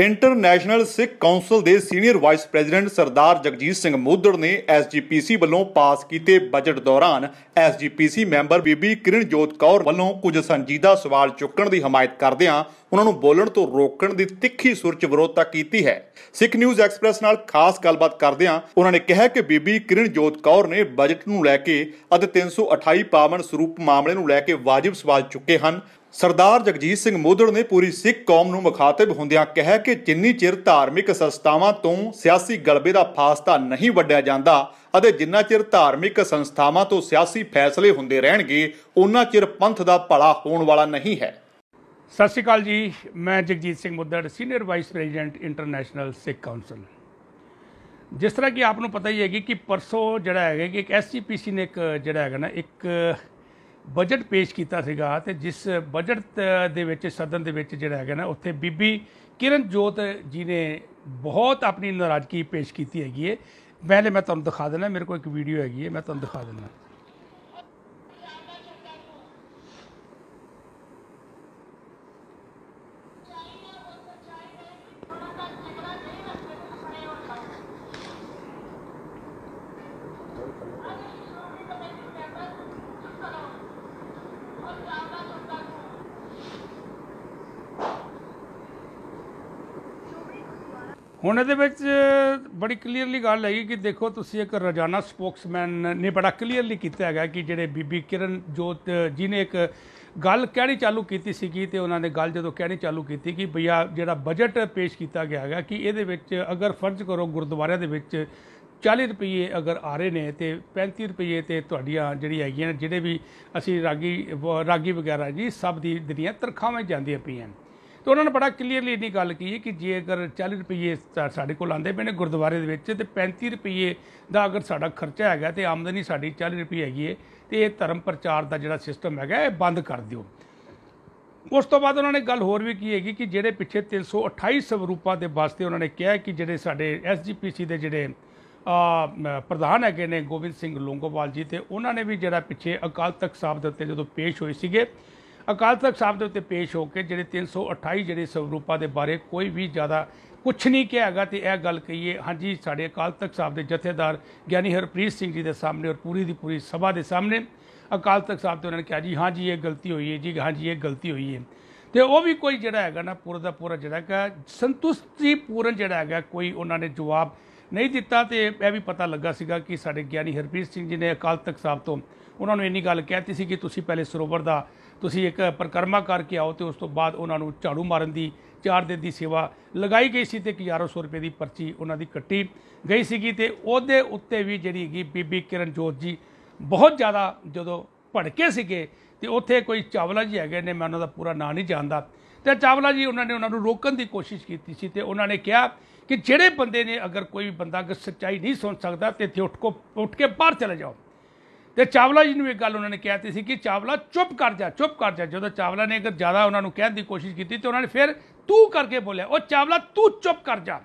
international Sikh council ਦੇ senior vice president Sardar Jagjit Singh Modhar ਨੇ SGPC ਵੱਲੋਂ ਪਾਸ ਕੀਤੇ ਬਜਟ ਦੌਰਾਨ ਐਸਜੀਪੀਸੀ ਮੈਂਬਰ ਬੀਬੀ ਕਿਰਨਜੋਤ ਕੌਰ ਵੱਲੋਂ ਕੁਝ ਸੰਜੀਦਾ ਸਵਾਲ ਚੁੱਕਣ ਦੀ ਹਮਾਇਤ ਕਰਦਿਆਂ ਉਹਨਾਂ ਨੂੰ ਬੋਲਣ ਤੋਂ ਰੋਕਣ ਦੀ ਤਿੱਖੀ ਸੁਰ 'ਚ ਵਿਰੋਧਤਾ ਕੀਤੀ ਹੈ ਸਿੱਖ ਨਿਊਜ਼ ਐਕਸਪ੍ਰੈਸ ਨਾਲ ਖਾਸ ਗੱਲਬਾਤ ਕਰਦਿਆਂ ਉਹਨਾਂ ਨੇ ਕਿਹਾ ਕਿ ਬੀਬੀ ਕਿਰਨਜੋਤ ਕੌਰ ਨੇ ਬਜਟ ਨੂੰ ਲੈ ਕੇ ਅਤੇ 328 ਪਾਵਨ ਸਰੂਪ ਮਾਮਲੇ ਨੂੰ ਲੈ ਕੇ ਵਾਜਿਬ ਸਵਾਲ ਚੁੱਕੇ ਹਨ ਸਰਦਾਰ ਜਗਜੀਤ ਸਿੰਘ ਮੋਦੜ ਨੇ ਪੂਰੀ ਸਿੱਖ ਕੌਮ ਨੂੰ ਮੁਖਾਤਬ ਹੁੰਦਿਆਂ ਕਿਹਾ ਕਿ ਜਿੰਨੀ ਚਿਰ ਧਾਰਮਿਕ ਸੰਸਥਾਵਾਂ ਤੋਂ ਸਿਆਸੀ ਗਲਬੇ ਦਾ ਫਾਸਤਾ ਨਹੀਂ ਵੱਡਿਆ ਜਾਂਦਾ ਅਤੇ ਜਿੰਨਾ ਚਿਰ ਧਾਰਮਿਕ ਸੰਸਥਾਵਾਂ ਤੋਂ ਸਿਆਸੀ ਫੈਸਲੇ ਹੁੰਦੇ ਰਹਿਣਗੇ ਉਹਨਾਂ ਚਿਰ ਪੰਥ ਦਾ ਭਲਾ ਹੋਣ ਵਾਲਾ ਨਹੀਂ ਹੈ ਸਤਿ ਸ਼੍ਰੀ ਅਕਾਲ ਜੀ ਮੈਂ Jagjit Singh Mudar senior vice president international Sikh council ਜਿਸ ਤਰ੍ਹਾਂ ਕਿ ਆਪ ਨੂੰ ਪਤਾ ਹੀ ਹੈ ਕਿ ਪਰਸੋ ਜਿਹੜਾ ਹੈਗਾ ਕਿ ਇੱਕ ਐਸਜੀਪੀਸੀ ਨੇ ਇੱਕ ਜਿਹੜਾ ਹੈਗਾ ਨਾ ਇੱਕ ਬਜਟ ਪੇਸ਼ ਕੀਤਾ ਸੀਗਾ ਤੇ ਜਿਸ ਬਜਟ ਦੇ ਵਿੱਚ ਸਦਨ ਦੇ ਵਿੱਚ ਜਿਹੜਾ ਹੈਗਾ ਨਾ ਉੱਥੇ ਬੀਬੀ ਕਿਰਨ ਜੋਤ ਜੀ ਨੇ ਬਹੁਤ ਆਪਣੀ ਨਾਰਾਜ਼ਗੀ ਪੇਸ਼ ਕੀਤੀ ਹੈਗੀ ਹੈ ਪਹਿਲੇ ਮੈਂ ਤੁਹਾਨੂੰ ਦਿਖਾ ਦਿੰਦਾ ਮੇਰੇ ਕੋਲ ਇੱਕ ਵੀਡੀਓ ਹੈਗੀ ਹੈ ਮੈਂ ਤੁਹਾਨੂੰ ਦਿਖਾ ਦਿੰਦਾ ਹੁਣ ਇਹਦੇ ਵਿੱਚ ਬੜੀ ਕਲੀਅਰਲੀ ਗੱਲ ਹੈਗੀ ਕਿ ਦੇਖੋ ਤੁਸੀਂ ਇੱਕ ਰੋਜ਼ਾਨਾ ਸਪੋਕਸਮੈਨ ਨੇ ਬੜਾ ਕਲੀਅਰਲੀ ਕੀਤਾ ਹੈਗਾ ਕਿ ਜਿਹੜੇ ਬੀਬੀ ਕਿਰਨ ਜੋਤ ਜੀ ਨੇ ਇੱਕ ਗੱਲ ਕਹਿਣੀ ਚਾਲੂ ਕੀਤੀ ਸੀਗੀ ਤੇ ਉਹਨਾਂ ਨੇ ਗੱਲ ਜਦੋਂ ਕਹਿਣੀ ਚਾਲੂ ਕੀਤੀ ਕਿ ਭਈਆ ਜਿਹੜਾ ਬਜਟ ਪੇਸ਼ ਕੀਤਾ ਗਿਆ ਹੈਗਾ ਕਿ ਇਹਦੇ ਵਿੱਚ ਅਗਰ ਫਰਜ਼ ਕਰੋ ਗੁਰਦੁਆਰਿਆਂ ਦੇ ਵਿੱਚ 40 ਰੁਪਏ ਅਗਰ ਆ ਰਹੇ ਨੇ ਤੇ 35 ਰੁਪਏ ਤੇ ਤੁਹਾਡੀਆਂ ਜਿਹੜੀ ਹੈਗੀਆਂ ਜਿਹੜੇ ਵੀ ਅਸੀਂ ਰਾਗੀ ਰਾਗੀ ਵਗੈਰਾ ਜੀ ਸਭ ਦੀ ਦਿਨੀਆਂ ਤਰਖਾਵਾਂ ਜਾਂਦੀਆਂ ਪਈਆਂ ਤੇ ਉਹਨਾਂ ਨੇ ਬੜਾ ਕਲੀਅਰਲੀ ਇੰਨੀ ਗੱਲ ਕੀਤੀ ਕਿ ਜੇ ਅਗਰ 40 ਰੁਪਏ ਸਾਡੇ ਕੋਲ ਆਂਦੇ ਪਏ ਨੇ ਗੁਰਦੁਆਰੇ ਦੇ ਵਿੱਚ ਤੇ 35 ਰੁਪਏ ਦਾ ਅਗਰ ਸਾਡਾ ਖਰਚਾ ਹੈਗਾ ਤੇ ਆਮਦਨੀ ਸਾਡੀ 40 ਰੁਪਏ ਹੈਗੀ ਏ ਤੇ ਇਹ ਧਰਮ ਪ੍ਰਚਾਰ ਦਾ ਜਿਹੜਾ ਸਿਸਟਮ ਹੈਗਾ ਇਹ ਬੰਦ ਕਰ ਦਿਓ ਉਸ ਤੋਂ ਬਾਅਦ ਉਹਨਾਂ ਨੇ ਗੱਲ ਹੋਰ ਵੀ ਕੀ ਹੈਗੀ ਕਿ ਜਿਹੜੇ ਪਿੱਛੇ 328 ਸਵਰੂਪਾਂ ਦੇ ਵਾਸਤੇ ਉਹਨਾਂ ਨੇ ਕਿਹਾ ਕਿ ਜਿਹੜੇ ਸਾਡੇ ਐਸਜੀਪੀਸੀ ਦੇ ਜਿਹੜੇ ਪ੍ਰਧਾਨ ਹੈਗੇ ਨੇ ਗੋਬਿੰਦ ਸਿੰਘ ਲੋਂਗੋਵਾਲ ਜੀ ਤੇ ਉਹਨਾਂ ਨੇ ਵੀ ਜਿਹੜਾ ਪਿੱਛੇ ਅਕਾਲ ਤਖਤ ਸਾਹਿਬ ਦੇ ਉੱਤੇ ਜਦੋਂ ਪੇਸ਼ ਹੋਏ ਸੀਗੇ ਅਕਾਲ ਤਖਤ ਸਾਹਿਬ ਦੇ ਉੱਤੇ ਪੇਸ਼ ਹੋ ਕੇ ਜਿਹੜੇ 328 ਜਿਹੜੇ ਸਰੂਪਾਂ ਦੇ ਬਾਰੇ ਕੋਈ ਵੀ ਜ਼ਿਆਦਾ ਕੁਝ ਨਹੀਂ ਕਿਹਾਗਾ ਤੇ ਇਹ ਗੱਲ ਕਹੀਏ ਹਾਂਜੀ ਸਾਡੇ ਅਕਾਲ ਤਖਤ ਸਾਹਿਬ ਦੇ ਜਥੇਦਾਰ ਗਿਆਨੀ ਹਰਪ੍ਰੀਤ ਸਿੰਘ ਜੀ ਦੇ ਸਾਹਮਣੇ ਔਰ ਪੂਰੀ ਦੀ ਪੂਰੀ ਸਭਾ ਦੇ ਸਾਹਮਣੇ ਅਕਾਲ ਤਖਤ ਸਾਹਿਬ ਤੇ ਉਹਨਾਂ ਨੇ ਕਿਹਾ ਜੀ ਹਾਂਜੀ ਇਹ ਗਲਤੀ ਹੋਈ ਹੈ ਜੀ ਹਾਂਜੀ ਇਹ ਗਲਤੀ ਹੋਈ ਹੈ ਤੇ ਉਹ ਵੀ ਕੋਈ ਜਿਹੜਾ ਹੈਗਾ ਨਾ ਪੂਰਾ ਦਾ ਪੂਰਾ ਜਿਹੜਾ ਹੈਗਾ ਸੰਤੁਸ਼ਟੀ ਪੂਰਨ ਜਿਹੜਾ ਹੈਗਾ ਕੋਈ ਉਹਨਾਂ ਨੇ ਜਵਾਬ ਨਹੀਂ ਦਿੱਤਾ ਤੇ ਇਹ ਵੀ ਪਤਾ ਲੱਗਾ ਸੀਗਾ ਕਿ ਸਾਡੇ ਗਿਆਨੀ ਹਰਪ੍ਰੀਤ ਸਿੰਘ ਜੀ ਨੇ ਅਕਾਲ ਤਖਤ ਸਾਹਿਬ ਤੋਂ ਉਹਨਾਂ ਨੂੰ ਇੰਨੀ ਗੱਲ ਕਹਿਤੀ ਸੀ ਕਿ ਤੁਸੀਂ ਪਹਿਲੇ ਸਰੋਵਰ ਦਾ ਤੁਸੀਂ ਇੱਕ ਪ੍ਰਕਰਮਾ ਕਰਕੇ ਆਓ ਤੇ ਉਸ ਤੋਂ ਬਾਅਦ ਉਹਨਾਂ ਨੂੰ ਝਾੜੂ ਮਾਰਨ ਦੀ ਚਾਰ ਦਿਨ ਦੀ ਸੇਵਾ ਲਗਾਈ ਗਈ ਸੀ ਤੇ 1100 ਰੁਪਏ ਦੀ ਪਰਚੀ ਉਹਨਾਂ ਦੀ ਕੱਟੀ ਗਈ ਸੀਗੀ ਤੇ ਉਹਦੇ ਉੱਤੇ ਵੀ ਜਿਹੜੀ ਹੈਗੀ ਬੀਬੀ ਜੋਤ ਜੀ ਬਹੁਤ ਜ਼ਿਆਦਾ ਜਦੋਂ ਭੜਕੇ ਸੀਗੇ ਤੇ ਉੱਥੇ ਕੋਈ ਚਾਵਲਾ ਜੀ ਹੈਗੇ ਨੇ ਮੈਂ ਉਹਨਾਂ ਦਾ ਪੂਰਾ ਨਾਂ ਨਹੀਂ ਜਾਣਦਾ ਤੇ ਚਾਵਲਾ ਜੀ ਉਹਨਾਂ ਨੇ ਉਹਨਾਂ ਨੂੰ ਰੋਕਣ ਦੀ ਕੋਸ਼ਿਸ਼ ਕੀਤੀ ਸੀ ਤੇ ਉਹਨਾਂ ਨੇ ਕਿਹਾ ਕਿ ਜਿਹੜੇ ਬੰਦੇ ਨੇ ਅਗਰ ਕੋਈ ਵੀ ਬੰਦਾ ਕਿ ਸੱਚਾਈ ਨਹੀਂ ਸੁਣ ਸਕਦਾ ਤੇ ਇੱਥੇ ਉੱਠ ਕੇ ਉੱਠ ਕੇ ਬਾਹਰ ਚਲੇ ਜਾਓ ਤੇ ਚਾਵਲਾ ਜੀ ਨੂੰ ਇੱਕ ਗੱਲ ਉਹਨਾਂ ਨੇ ਕਹਿਤੀ ਸੀ ਕਿ ਚਾਵਲਾ ਚੁੱਪ ਕਰ ਜਾ ਚੁੱਪ ਕਰ ਜਾ ਜਦੋਂ ਚਾਵਲਾ ਨੇ ਅਗਰ ਜ਼ਿਆਦਾ ਉਹਨਾਂ ਨੂੰ ਕਹਿਣ ਦੀ ਕੋਸ਼ਿਸ਼ ਕੀਤੀ ਤੇ ਉਹਨਾਂ ਨੇ ਫਿਰ ਤੂੰ ਕਰਕੇ ਬੋਲਿਆ ਉਹ ਚਾਵਲਾ ਤੂੰ ਚੁੱਪ ਕਰ ਜਾ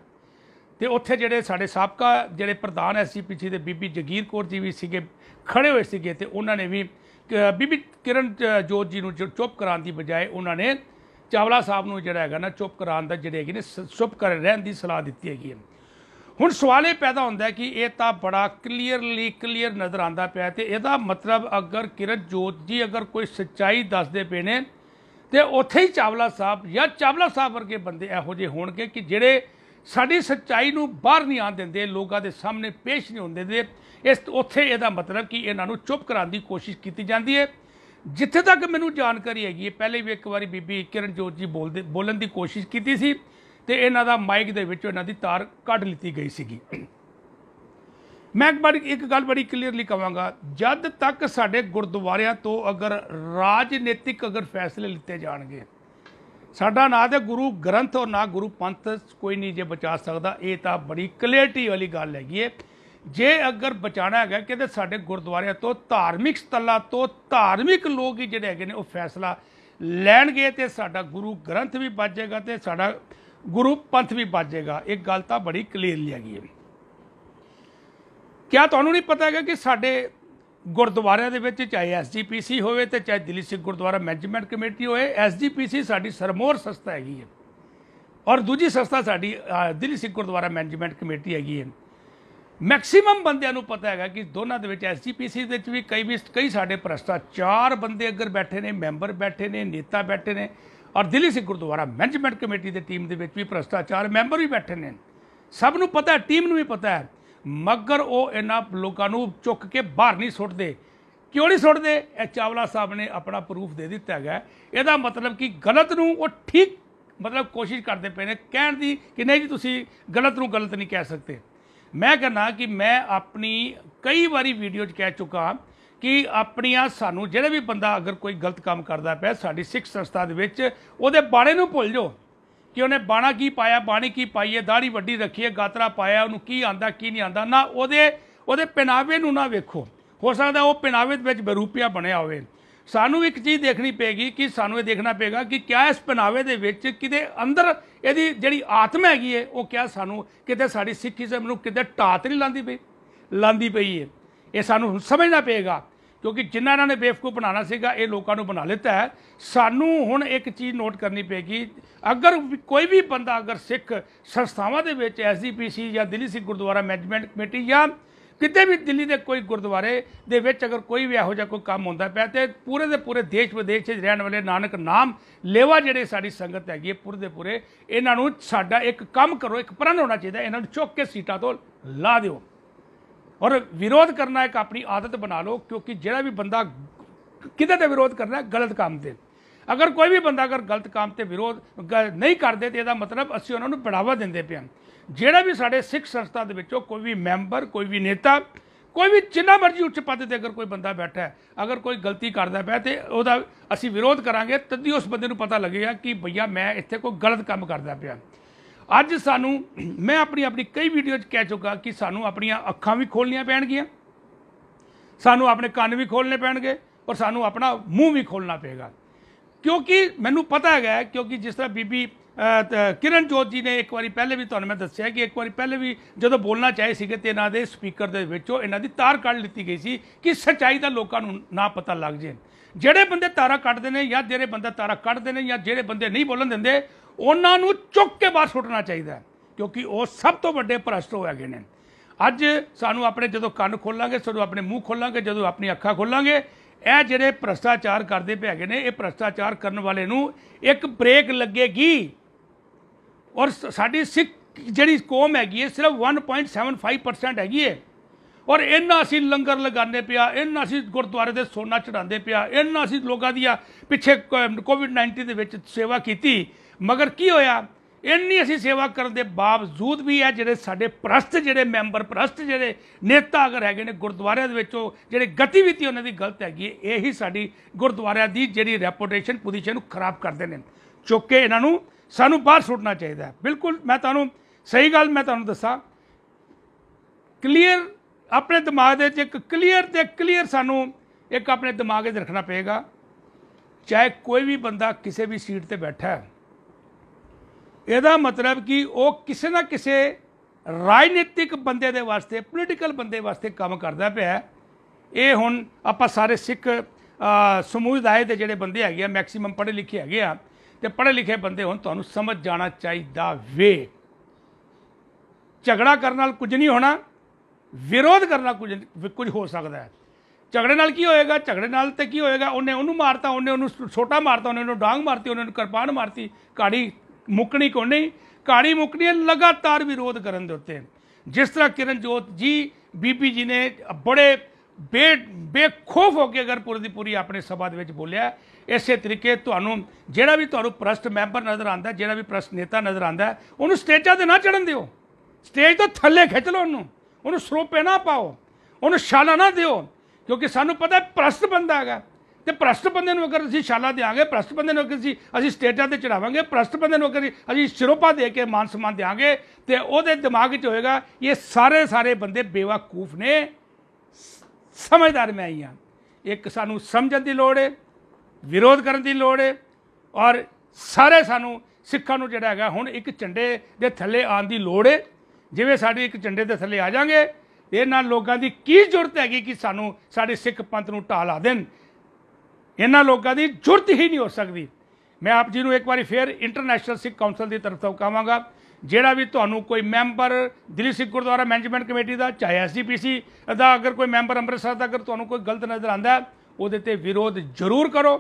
ਤੇ ਉੱਥੇ ਜਿਹੜੇ ਸਾਡੇ ਸਾਬਕਾ ਜਿਹੜੇ ਪ੍ਰਧਾਨ ਐਸਜੀਪੀਸੀ ਦੇ ਬੀਬੀ ਜਗੀਰ ਕੌਰ ਜੀ ਵੀ ਸੀਗੇ ਖੜੇ ਹੋਏ ਸੀਗੇ ਤੇ ਉਹਨਾਂ ਨੇ ਵੀ ਬੀਬੀ ਕਿਰਨ ਜੋਤ ਜੀ ਨੂੰ ਚੁੱਪ ਕਰਾਉਣ ਦੀ ਬਜਾਏ ਉਹਨਾਂ ਨੇ ਚਾਵਲਾ ਸਾਹਿਬ ਨੂੰ ਜਿਹੜਾ ਹੈਗਾ ਨਾ ਚੁੱਪ ਕਰਾਉਣ ਦਾ ਜਿਹੜੇ ਹੈਗੇ ਨੇ ਚੁੱਪ ਕਰ ਰਹਿਣ ਦੀ ਸਲਾਹ ਦਿੱਤੀ ਹੈਗੀ ਹੈ ਹੁਣ ਸਵਾਲ ਇਹ ਪੈਦਾ ਹੁੰਦਾ ਕਿ ਇਹ ਤਾਂ ਬੜਾ ਕਲੀਅਰਲੀ ਕਲੀਅਰ ਨਜ਼ਰ ਆਂਦਾ ਪਿਆ ਤੇ ਇਹਦਾ ਮਤਲਬ ਅਗਰ ਕਿਰਤ ਜੋਤ ਜੀ ਅਗਰ ਕੋਈ ਸੱਚਾਈ ਦੱਸਦੇ ਪਏ ਨੇ ਤੇ ਉੱਥੇ ਹੀ ਚਾਵਲਾ ਸਾਹਿਬ ਜਾਂ ਚਾਵਲਾ ਸਾਹਿਬ ਵਰਗੇ ਬੰਦੇ ਇਹੋ ਜਿਹੇ ਹੋਣਗੇ ਕਿ ਜਿਹੜੇ ਸਾਡੀ ਸੱਚਾਈ ਨੂੰ ਬਾਹਰ ਨਹੀਂ ਆਣ ਦਿੰਦੇ ਲੋਕਾਂ ਦੇ ਸਾਹਮਣੇ ਪੇਸ਼ ਨਹੀਂ ਹੁੰਦੇ ਦੇ ਇਸ ਉੱਥੇ ਇਹਦਾ ਮਤਲਬ ਕਿ ਇਹਨਾਂ ਨੂੰ ਚੁੱਪ ਕਰਾਉਣ ਦੀ ਕੋਸ਼ਿਸ਼ ਕੀਤੀ ਜਾਂਦੀ ਹੈ ਜਿੱਥੇ ਤੱਕ ਮੈਨੂੰ ਜਾਣਕਾਰੀ ਹੈਗੀ ਹੈ ਪਹਿਲੇ ਵੀ ਇੱਕ ਵਾਰੀ ਬੀਬੀ ਕਿਰਨ ਜੋਤ ਜੀ ਬੋਲਦੇ ਬੋਲਣ ਦੀ ਕੋਸ਼ਿਸ਼ ਕੀਤੀ ਸੀ ਤੇ ਇਹਨਾਂ ਦਾ ਮਾਈਕ ਦੇ ਵਿੱਚੋਂ ਇਹਨਾਂ ਦੀ ਤਾਰ ਕੱਢ ਲਈਤੀ ਗਈ ਸੀਗੀ ਮੈਂ ਇੱਕ ਬੜੀ ਇੱਕ ਗੱਲ ਬੜੀ ਕਲੀਅਰਲੀ ਕਵਾਂਗਾ ਜਦ ਤੱਕ ਸਾਡੇ ਗੁਰਦੁਆਰਿਆਂ ਤੋਂ ਅਗਰ ਰਾਜਨੀਤਿਕ ਅਗਰ ਫੈਸਲੇ ਲਿੱਤੇ ਜਾਣਗੇ ਸਾਡਾ ਨਾ ਤੇ ਗੁਰੂ ਗ੍ਰੰਥ ਔਰ ਨਾ ਗੁਰੂ ਪੰਥ ਕੋਈ ਨਹੀਂ ਜੇ ਬਚਾ ਸਕਦਾ ਇਹ ਤਾਂ ਬੜੀ ਕਲੀਅਰਟੀ ਵਾਲੀ ਗੱਲ ਹੈਗੀ ਹੈ ਜੇ ਅਗਰ ਬਚਾਣਾ ਹੈਗਾ ਕਿ ਤੇ ਸਾਡੇ ਗੁਰਦੁਆਰਿਆਂ ਤੋਂ ਧਾਰਮਿਕ ਸਥਲਾਂ ਤੋਂ ਧਾਰਮਿਕ ਲੋਕ ਹੀ ਜਿਹੜੇ ਹੈਗੇ ਨੇ ਉਹ ਫੈਸਲਾ ਲੈਣਗੇ ਤੇ ਸਾਡਾ ਗੁਰੂ ਗ੍ਰੰਥ ਵੀ ਬਚ ਜਾਏਗਾ ਤੇ ਸਾਡਾ ਗੁਰੂ ਪੰਥ ਵੀ ਬਾਜੇਗਾ ਇਹ ਗੱਲ ਤਾਂ ਬੜੀ ਕਲੀਅਰਲੀ ਹੈਗੀ ਹੈ ਕਿਆ ਤੁਹਾਨੂੰ ਨਹੀਂ ਪਤਾ ਹੈਗਾ ਕਿ ਸਾਡੇ ਗੁਰਦੁਆਰਿਆਂ ਦੇ ਵਿੱਚ ਚਾਹੇ ਐਸਜੀਪੀਸੀ ਹੋਵੇ ਤੇ ਚਾਹੇ ਦਿੱਲੀ ਸਿੱਖ ਗੁਰਦੁਆਰਾ ਮੈਨੇਜਮੈਂਟ ਕਮੇਟੀ ਹੋਵੇ ਐਸਜੀਪੀਸੀ ਸਾਡੀ ਸਰਮੋਰ ਸਸਤਾ ਹੈਗੀ ਹੈ ਔਰ ਦੂਜੀ ਸਸਤਾ ਸਾਡੀ ਦਿੱਲੀ ਸਿੱਖ ਗੁਰਦੁਆਰਾ ਮੈਨੇਜਮੈਂਟ ਕਮੇਟੀ ਹੈਗੀ ਹੈ ਮੈਕਸਿਮਮ ਬੰਦਿਆਂ ਨੂੰ ਪਤਾ ਹੈਗਾ ਕਿ ਦੋਨਾਂ ਦੇ ਵਿੱਚ ਐਸਜੀਪੀਸੀ ਦੇ ਵਿੱਚ ਵੀ ਕਈ ਵੀ ਕਈ ਸਾਡੇ ਭ੍ਰਸ਼ਟਾਚਾਰ ਬੰਦੇ ਅਗਰ ਬੈਠੇ ਨੇ ਮੈਂਬਰ ਬੈਠੇ ਨੇ ਨੇਤਾ ਬੈਠੇ ਨੇ ਔਰ ਦਿੱਲੀ ਸਿੱਖ ਗੁਰਦੁਆਰਾ ਮੈਨੇਜਮੈਂਟ ਕਮੇਟੀ ਦੇ ਟੀਮ ਦੇ ਵਿੱਚ ਵੀ ਭ੍ਰਸ਼ਟਾਚਾਰ ਮੈਂਬਰ ਵੀ ਬੈਠੇ ਨੇ ਸਭ ਨੂੰ ਪਤਾ ਹੈ ਟੀਮ ਨੂੰ ਵੀ ਪਤਾ ਹੈ ਮਗਰ ਉਹ ਇਹਨਾਂ ਲੋਕਾਂ ਨੂੰ ਚੁੱਕ ਕੇ ਬਾਹਰ ਨਹੀਂ ਸੁੱਟਦੇ ਕਿਉਂ ਨਹੀਂ ਸੁੱਟਦੇ ਇਹ ਚਾਵਲਾ ਸਾਹਿਬ ਨੇ ਆਪਣਾ ਪ੍ਰੂਫ ਦੇ ਦਿੱਤਾ ਹੈਗਾ ਇਹਦਾ ਮਤਲਬ ਕਿ ਗਲਤ ਨੂੰ ਉਹ ਠੀਕ ਮਤਲਬ ਕੋਸ਼ਿਸ਼ ਕਰਦੇ ਪਏ ਨੇ ਕਹਿਣ ਦੀ ਕਿ ਨਹੀਂ ਜੀ ਤੁਸੀਂ ਗਲਤ ਨੂੰ ਗਲਤ ਨਹੀਂ ਕਹਿ ਸਕਦੇ ਮੈਂ ਕਹਿੰਦਾ ਕਿ ਮੈਂ ਆਪਣੀ ਕਈ ਵਾਰੀ ਵੀਡੀਓ 'ਚ ਕਹਿ ਚੁੱਕਾ ਕਿ ਆਪਣੀਆਂ ਸਾਨੂੰ ਜਿਹੜੇ ਵੀ ਬੰਦਾ ਅਗਰ ਕੋਈ ਗਲਤ ਕੰਮ ਕਰਦਾ ਪਿਆ ਸਾਡੀ ਸਿੱਖ ਸੰਸਥਾ ਦੇ ਵਿੱਚ ਉਹਦੇ ਬਾਣੇ ਨੂੰ ਭੁੱਲ ਜਾਓ ਕਿ ਉਹਨੇ ਬਾਣਾ ਕੀ ਪਾਇਆ ਬਾਣੀ ਕੀ ਪਾਈ ਹੈ ਦਾੜੀ ਵੱਡੀ ਰੱਖੀ ਹੈ ਗਾਤਰਾ ਪਾਇਆ ਉਹਨੂੰ ਕੀ ਆਂਦਾ ਕੀ ਨਹੀਂ ਆਂਦਾ ਨਾ ਉਹਦੇ ਉਹਦੇ ਪਹਿਨਾਵੇ ਨੂੰ ਨਾ ਵੇਖੋ ਹੋ ਸਕਦਾ ਉਹ ਪਹਿਨਾਵੇ ਦੇ ਵਿੱਚ ਬਰੂਪੀਆ ਬਣਿਆ ਹੋਵੇ ਸਾਨੂੰ ਇੱਕ ਚੀਜ਼ ਦੇਖਣੀ ਪੈਗੀ ਕਿ ਸਾਨੂੰ ਇਹ ਦੇਖਣਾ ਪੈਗਾ ਕਿ ਕਿਆ ਇਸ ਪਨਾਵੇ ਦੇ ਵਿੱਚ ਕਿਤੇ ਅੰਦਰ ਇਹਦੀ ਜਿਹੜੀ ਆਤਮਾ ਹੈਗੀ ਹੈ ਉਹ ਕਿਆ ਸਾਨੂੰ ਕਿਤੇ ਸਾਡੀ ਸਿੱਖੀ ਸਮ ਨੂੰ ਕਿਤੇ ਢਾਤ ਨਹੀਂ ਲਾਂਦੀ ਪਈ ਲਾਂਦੀ ਪਈ ਹੈ ਇਹ ਸਾਨੂੰ ਹੁਣ ਸਮਝਣਾ ਪਏਗਾ ਕਿਉਂਕਿ ਜਿੰਨਾ ਇਹਨਾਂ ਨੇ ਬੇਫਕੂ ਬਣਾਣਾ ਸੀਗਾ ਇਹ ਲੋਕਾਂ ਨੂੰ ਬਣਾ ਲਿੱਤਾ ਹੈ ਸਾਨੂੰ ਹੁਣ ਇੱਕ ਚੀਜ਼ ਨੋਟ ਕਰਨੀ ਪਏਗੀ ਅਗਰ ਕੋਈ ਵੀ ਬੰਦਾ ਅਗਰ ਸਿੱਖ ਸੰਸਥਾਵਾਂ ਦੇ ਵਿੱਚ ਐਸਡੀਪੀਸੀ ਜਾਂ ਦਿੱਲੀ ਸਿੱਖ ਗੁਰਦੁਆਰਾ ਮੈਨੇਜਮੈਂਟ ਕਮੇਟੀ ਜਾਂ ਕਿਤੇ ਵੀ ਦਿੱਲੀ ਦੇ ਕੋਈ ਗੁਰਦੁਆਰੇ ਦੇ ਵਿੱਚ ਅਗਰ ਕੋਈ ਵੀ ਇਹੋ ਜਿਹਾ ਕੋਈ ਕੰਮ ਹੁੰਦਾ ਪਿਆ ਤੇ ਪੂਰੇ ਦੇ ਪੂਰੇ ਦੇਸ਼ ਵਿਦੇਸ਼ 'ਚ ਰਹਿਣ ਵਾਲੇ ਨਾਨਕ ਨਾਮ ਲੇਵਾ ਜਿਹੜੇ ਸਾਡੀ ਸੰਗਤ ਹੈਗੀ ਹੈ ਪੂਰੇ ਦੇ ਪੂਰੇ ਇਹਨਾਂ ਨੂੰ ਸਾਡਾ ਇੱਕ ਕੰਮ ਕਰੋ ਇੱਕ ਪ੍ਰਣ ਹੋਣਾ ਚਾਹੀਦਾ ਇਹਨਾਂ ਨੂੰ ਚੁੱਕ ਕੇ ਸੀਟਾਂ ਤੋਂ ਲਾ ਦਿਓ ਔਰ ਵਿਰੋਧ ਕਰਨਾ ਇੱਕ ਆਪਣੀ ਆਦਤ ਬਣਾ ਲਓ ਕਿਉਂਕਿ ਜਿਹੜਾ ਵੀ ਬੰਦਾ ਕਿਤੇ ਤੇ ਵਿਰੋਧ ਕਰਨਾ ਗਲਤ ਕੰਮ ਤੇ ਅਗਰ ਕੋਈ ਵੀ ਬੰਦਾ ਅਗਰ ਗਲਤ ਕੰਮ ਤੇ ਵਿਰੋਧ ਨਹੀਂ ਕਰਦੇ ਤੇ ਇਹਦਾ ਮਤਲਬ ਅਸੀਂ ਉਹਨਾਂ ਨੂੰ ਬੜਾਵਾ ਦਿੰਦੇ ਪਿਆ ਜਿਹੜਾ ਵੀ ਸਾਡੇ ਸਿੱਖ ਸੰਸਥਾ ਦੇ ਵਿੱਚੋਂ ਕੋਈ ਵੀ ਮੈਂਬਰ ਕੋਈ ਵੀ ਨੇਤਾ ਕੋਈ ਵੀ ਜਿੰਨਾ ਮਰਜ਼ੀ ਉੱਚ ਪਦ ਤੇ ਅਗਰ ਕੋਈ ਬੰਦਾ ਬੈਠਾ ਹੈ ਅਗਰ ਕੋਈ ਗਲਤੀ ਕਰਦਾ ਪਿਆ ਤੇ ਉਹਦਾ ਅਸੀਂ ਵਿਰੋਧ ਕਰਾਂਗੇ ਤਦ ਹੀ ਉਸ ਬੰਦੇ ਨੂੰ ਪਤਾ ਲੱਗੇਗਾ ਕਿ ਭਈਆ ਮੈਂ ਇੱਥੇ ਕੋਈ ਗਲਤ ਕੰਮ ਕਰਦਾ ਪਿਆ ਅੱਜ ਸਾਨੂੰ ਮੈਂ ਆਪਣੀ ਆਪਣੀ ਕਈ ਵੀਡੀਓ 'ਚ ਕਹਿ ਚੁੱਕਾ ਕਿ ਸਾਨੂੰ ਆਪਣੀਆਂ ਅੱਖਾਂ ਵੀ ਖੋਲਣੀਆਂ ਪੈਣਗੀਆਂ ਸਾਨੂੰ ਆਪਣੇ ਕੰਨ ਵੀ ਖੋਲਣੇ ਪੈਣਗੇ ਔਰ ਸਾਨੂੰ ਆਪਣਾ ਮੂੰਹ ਵੀ ਖੋਲਣਾ ਪਏਗਾ ਕਿਉਂਕਿ ਮੈਨੂੰ ਪਤਾ ਹੈਗਾ ਕਿਉਂਕਿ ਜਿਸ ਤਰ੍ਹਾਂ ਬੀਬੀ ਕਿਰਨ ਜੋਤ ਜੀ ਨੇ ਇੱਕ ਵਾਰੀ ਪਹਿਲੇ ਵੀ ਤੁਹਾਨੂੰ ਮੈਂ ਦੱਸਿਆ ਕਿ ਇੱਕ ਵਾਰੀ ਪਹਿਲੇ ਵੀ ਜਦੋਂ ਬੋਲਣਾ ਚਾਹੇ ਸੀਗੇ ਤੇ ਇਹਨਾਂ ਦੇ ਸਪੀਕਰ ਦੇ ਵਿੱਚੋਂ ਇਹਨਾਂ ਦੀ ਤਾਰ ਕੱਢ ਲਿੱਤੀ ਗਈ ਸੀ ਕਿ ਸੱਚਾਈ ਦਾ ਲੋਕਾਂ ਨੂੰ ਨਾ ਪਤਾ ਲੱਗ ਜੇ ਜਿਹੜੇ ਬੰਦੇ ਤਾਰਾ ਕੱਢਦੇ ਨੇ ਜਾਂ ਜਿਹੜੇ ਬੰਦੇ ਤਾਰਾ ਕੱਢਦੇ ਨੇ ਜਾਂ ਜਿਹੜੇ ਬੰਦੇ ਨਹੀਂ ਬੋਲਣ ਦਿੰਦੇ ਉਹਨਾਂ ਨੂੰ ਚੁੱਕ ਕੇ ਬਾਹਰ ਸੁੱਟਣਾ ਚਾਹੀਦਾ ਕਿਉਂਕਿ ਉਹ ਸਭ ਤੋਂ ਵੱਡੇ ਭ੍ਰਸ਼ਟ ਹੋ ਹੈਗੇ ਨੇ ਅੱਜ ਸਾਨੂੰ ਆਪਣੇ ਜਦੋਂ ਕੰਨ ਖੋਲਾਂਗੇ ਸਾਨੂੰ ਆਪਣੇ ਮੂੰਹ ਖੋਲਾਂਗੇ ਜਦੋਂ ਆਪਣੀ ਅੱਖਾਂ ਖੋਲਾਂਗੇ ਇਹ ਜਿਹੜੇ ਭ੍ਰਸ਼ਟਾਚਾਰ ਕਰਦੇ ਪਏ ਹੈਗੇ ਨੇ ਇਹ ਭ੍ਰਸ਼ਟਾਚਾਰ ਕਰਨ ਵਾਲੇ ਨੂੰ ਇੱਕ ਬ੍ਰੇਕ ਲੱਗੇਗੀ ਔਰ ਸਾਡੀ ਸਿੱਖ ਜਿਹੜੀ ਕੌਮ ਹੈਗੀ ਹੈ ਸਿਰਫ 1.75% ਹੈਗੀ ਹੈ ਔਰ ਇੰਨਾ ਅਸੀਂ ਲੰਗਰ ਲਗਾਉਂਦੇ ਪਿਆ ਇੰਨਾ ਅਸੀਂ ਗੁਰਦੁਆਰੇ ਦੇ ਸੋਨਾ ਚੜਾਉਂਦੇ ਪਿਆ ਇੰਨਾ ਅਸੀਂ ਲੋਕਾਂ ਦੀਆਂ ਪਿੱਛੇ ਕੋਵਿਡ-19 ਦੇ ਵਿੱਚ ਸੇਵਾ ਕੀਤੀ ਮਗਰ ਕੀ ਹੋਇਆ ਇੰਨੀ ਅਸੀਂ ਸੇਵਾ ਕਰਨ ਦੇ ਬਾਵਜੂਦ ਵੀ ਹੈ ਜਿਹੜੇ ਸਾਡੇ ਪ੍ਰਸਤ ਜਿਹੜੇ ਮੈਂਬਰ ਪ੍ਰਸਤ ਜਿਹੜੇ ਨੇਤਾ ਅਗਰ ਹੈਗੇ ਨੇ ਗੁਰਦੁਆਰਿਆਂ ਦੇ ਵਿੱਚੋਂ ਜਿਹੜੇ ਗਤੀਵਿਧੀ ਉਹਨਾਂ ਦੀ ਗਲਤ ਹੈਗੀ ਹੈ ਇਹੀ ਸਾਡੀ ਗੁਰਦੁਆਰਿਆਂ ਦੀ ਜਿਹੜੀ ਰੈਪੂਟੇਸ਼ਨ ਪੋਜੀਸ਼ਨ ਨੂੰ ਖਰਾਬ ਕਰਦੇ ਨੇ ਚੁੱਕ ਕੇ ਇਹਨਾਂ ਨੂੰ ਸਾਨੂੰ ਬਾਹਰ ਸੁੱਟਣਾ ਚਾਹੀਦਾ ਬਿਲਕੁਲ ਮੈਂ ਤੁਹਾਨੂੰ ਸਹੀ ਗੱਲ ਮੈਂ ਤੁਹਾਨੂੰ ਦੱਸਾਂ ਕਲੀਅਰ ਆਪਣੇ ਦਿਮਾਗ ਦੇ ਵਿੱਚ ਇੱਕ ਕਲੀਅਰ ਤੇ ਕਲੀਅਰ ਸਾਨੂੰ ਇੱਕ ਆਪਣੇ ਦਿਮਾਗ ਵਿੱਚ ਰੱਖਣਾ ਪਏਗਾ ਚਾਹੇ ਕੋਈ ਵੀ ਬੰਦਾ ਕਿਸੇ ਵੀ ਸੀਟ ਤੇ ਬੈਠਾ ਹੈ ਇਹਦਾ ਮਤਲਬ ਕਿ ਉਹ ਕਿਸੇ ਨਾ ਕਿਸੇ ਰਾਜਨੀਤਿਕ ਬੰਦੇ ਦੇ ਵਾਸਤੇ ਪੋਲੀਟੀਕਲ ਬੰਦੇ ਵਾਸਤੇ ਕੰਮ ਕਰਦਾ ਪਿਆ ਇਹ ਹੁਣ ਆਪਾਂ ਸਾਰੇ ਸਿੱਖ ਸਮੂਹਦਾਇ ਦੇ ਜਿਹੜੇ ਬੰਦੇ ਹੈਗੇ ਆ ਮੈਕਸਿਮਮ ਪੜ੍ਹੇ ਲਿਖੇ ਹੈਗੇ ਆ ਤੇ ਪੜ੍ਹੇ ਲਿਖੇ ਬੰਦੇ ਹੁਣ ਤੁਹਾਨੂੰ ਸਮਝ ਜਾਣਾ ਚਾਹੀਦਾ ਵੇ ਝਗੜਾ ਕਰਨ ਨਾਲ ਕੁਝ ਨਹੀਂ ਹੋਣਾ ਵਿਰੋਧ ਕਰਨਾ ਕੁਝ ਕੁਝ ਹੋ ਸਕਦਾ ਹੈ ਝਗੜੇ ਨਾਲ ਕੀ ਹੋਏਗਾ ਝਗੜੇ ਨਾਲ ਤੇ ਕੀ ਹੋਏਗਾ ਉਹਨੇ ਉਹਨੂੰ ਮਾਰਤਾ ਉਹਨੇ ਉਹਨੂੰ ਛੋਟਾ ਮਾਰਤਾ ਉਹਨੇ ਉਹਨੂੰ ਡਾਂਗ ਮਾਰਤੀ ਉਹਨੇ ਉਹਨੂੰ ਕਿਰਪਾਨ ਮਾਰਤੀ ਕਾੜੀ ਮੁੱਕਣੀ ਕੋ ਨਹੀਂ ਕਾੜੀ ਮੁੱਕਣੀ ਲਗਾਤਾਰ ਵਿਰੋਧ ਕਰਨ ਦੇ ਉੱਤੇ ਜਿਸ ਤਰ੍ਹਾਂ ਕਿਰਨ ਜੋਤ ਜੀ ਬੀਬੀ ਜੀ ਨੇ ਬੜੇ ਬੇ ਬੇਖੌਫ ਹੋ ਕੇ ਅਗਰ ਪੂਰੀ ਦੀ ਪੂਰੀ ਆਪਣੇ ਸਭਾ ਦੇ ਵਿੱਚ ਬੋਲਿਆ ਇਸੇ ਤਰੀਕੇ ਤੁਹਾਨੂੰ ਜਿਹੜਾ ਵੀ ਤੁਹਾਨੂੰ ਪ੍ਰਸਟ ਮੈਂਬਰ ਨਜ਼ਰ ਆਂਦਾ ਜਿਹੜਾ ਵੀ ਪ੍ਰਸਟ ਨੇਤਾ ਨਜ਼ਰ ਆਂਦਾ ਉਹਨੂੰ ਸਟੇਜਾਂ ਤੇ ਨਾ ਚੜਨ ਦਿਓ ਸਟੇਜ ਤੋਂ ਥੱਲੇ ਖਿੱਚ ਲਓ ਉਹਨੂੰ ਉਹਨੂੰ ਸਰੋਪੇ ਨਾ ਪਾਓ ਉਹਨੂੰ ਛਾਲਾ ਨਾ ਦਿਓ ਕਿਉਂਕਿ ਸਾਨੂੰ ਪਤਾ ਹੈ ਪ੍ਰਸਤ ਬੰਦਾ ਹੈਗਾ ਤੇ ਪ੍ਰਸਤ ਬੰਦੇ ਨੂੰ ਅਗਰ ਅਸੀਂ ਛਾਲਾ ਦੇਾਂਗੇ ਪ੍ਰਸਤ ਬੰਦੇ ਨੂੰ ਅਗਰ ਅਸੀਂ ਅਸੀਂ ਸਟੇਟਾਂ ਤੇ ਚੜਾਵਾਂਗੇ ਪ੍ਰਸਤ ਬੰਦੇ ਨੂੰ ਅਗਰ ਅਸੀਂ ਸਿਰੋਪਾ ਦੇ ਕੇ ਮਾਨ ਸਨਮਾਨ ਦੇਾਂਗੇ ਤੇ ਉਹਦੇ ਦਿਮਾਗ 'ਚ ਹੋਏਗਾ ਇਹ ਸਾਰੇ ਸਾਰੇ ਬੰਦੇ ਬੇਵਕੂਫ ਨੇ ਸਮਝਦਾਰ ਮੈਂ ਆਈਆਂ ਇੱਕ ਸਾਨੂੰ ਸਮਝਣ ਦੀ ਲੋੜ ਹੈ ਵਿਰੋਧ ਕਰਨ ਦੀ ਲੋੜ ਹੈ ਔਰ ਸਾਰੇ ਸਾਨੂੰ ਸਿੱਖਾਂ ਨੂੰ ਜਿਹੜਾ ਹੈਗਾ ਹੁਣ ਇੱਕ ਝੰਡੇ ਦੇ ਥੱਲੇ ਆਉਣ ਦੀ ਲੋੜ ਹੈ ਜਿਵੇਂ ਸਾਡੇ ਇੱਕ ਝੰਡੇ ਦੇ ਥੱਲੇ ਆ ਜਾਾਂਗੇ ਇਹਨਾਂ ਲੋਕਾਂ ਦੀ ਕੀ ਜ਼ਰੂਰਤ ਹੈਗੀ ਕਿ ਸਾਨੂੰ ਸਾਡੇ ਸਿੱਖ ਪੰਥ ਨੂੰ ਢਾਲਾ ਦੇਣ ਇਹਨਾਂ ਲੋਕਾਂ ਦੀ ਜ਼ਰੂਰਤ ਹੀ ਨਹੀਂ ਹੋ ਸਕਦੀ ਮੈਂ ਆਪ ਜੀ ਨੂੰ ਇੱਕ ਵਾਰੀ ਫੇਰ ਇੰਟਰਨੈਸ਼ਨਲ ਸਿੱਖ ਕਾਉਂਸਲ ਦੀ ਤਰਫ ਤੋਂ ਕਹਾਂਗਾ ਜਿਹੜਾ ਵੀ ਤੁਹਾਨੂੰ ਕੋਈ member Delhi Sikh Gurdwara management committee ਦਾ ਚਾਹੇ ਐਸਡੀਪੀਸੀ ਦਾ ਅਗਰ ਕੋਈ ਮੈਂਬਰ ਅੰਮ੍ਰਿਤਸਰ ਦਾ ਅਗਰ ਤੁਹਾਨੂੰ ਕੋਈ ਗਲਤ ਨਜ਼ਰ ਆਂਦਾ ਉਹਦੇ ਤੇ ਵਿਰੋਧ ਜ਼ਰੂਰ ਕਰੋ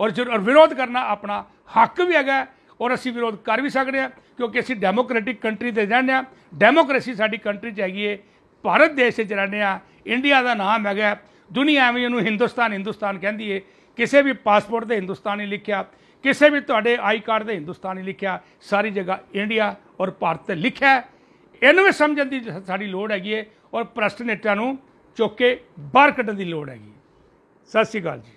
ਔਰ ਵਿਰੋਧ ਕਰਨਾ ਆਪਣਾ ਹੱਕ ਵੀ ਹੈਗਾ ਔਰ ਅਸੀਂ ਵਿਰੋਧ ਕਰ ਵੀ ਸਕਦੇ ਹਾਂ ਕਿਉਂਕਿ ਅਸੀਂ ਡੈਮੋਕ੍ਰੈਟਿਕ ਕੰਟਰੀ ਤੇ ਰਹਿੰਦੇ ਆ ਡੈਮੋਕ੍ਰੇਸੀ ਸਾਡੀ ਕੰਟਰੀ 'ਚ ਹੈਗੀ ਏ ਭਾਰਤ ਦੇਸ਼ 'ਚ ਰਹਿੰਦੇ ਆ ਇੰਡੀਆ ਦਾ ਨਾਮ ਹੈਗਾ ਦੁਨੀਆ ਵੀ ਉਹਨੂੰ ਹਿੰਦੁਸਤਾਨ ਹਿੰਦੁਸਤਾਨ ਕਹਿੰਦੀ ਏ ਕਿਸੇ ਵੀ ਪਾਸਪੋਰਟ ਤੇ ਹਿੰਦੁਸਤਾਨੀ ਲਿਖਿਆ ਕਿਸੇ ਵੀ ਤੁਹਾਡੇ ਆਈ ਕਾਰਡ ਤੇ ਹਿੰਦੁਸਤਾਨੀ ਲਿਖਿਆ ਸਾਰੀ ਜਗ੍ਹਾ ਇੰਡੀਆ ਔਰ ਭਾਰਤ ਤੇ ਲਿਖਿਆ ਇਹਨੂੰ ਵੀ ਸਮਝਣ ਦੀ ਸਾਡੀ ਲੋੜ ਹੈਗੀ ਏ ਔਰ ਭ੍ਰਸ਼ਟ ਨੇਟਾਂ ਨੂੰ ਚੁੱਕ ਕੇ ਬਾਹਰ ਕੱਢਣ ਦੀ ਲੋੜ ਹੈਗੀ ਸਤਿ ਸ਼੍ਰੀ ਅਕਾਲ ਜੀ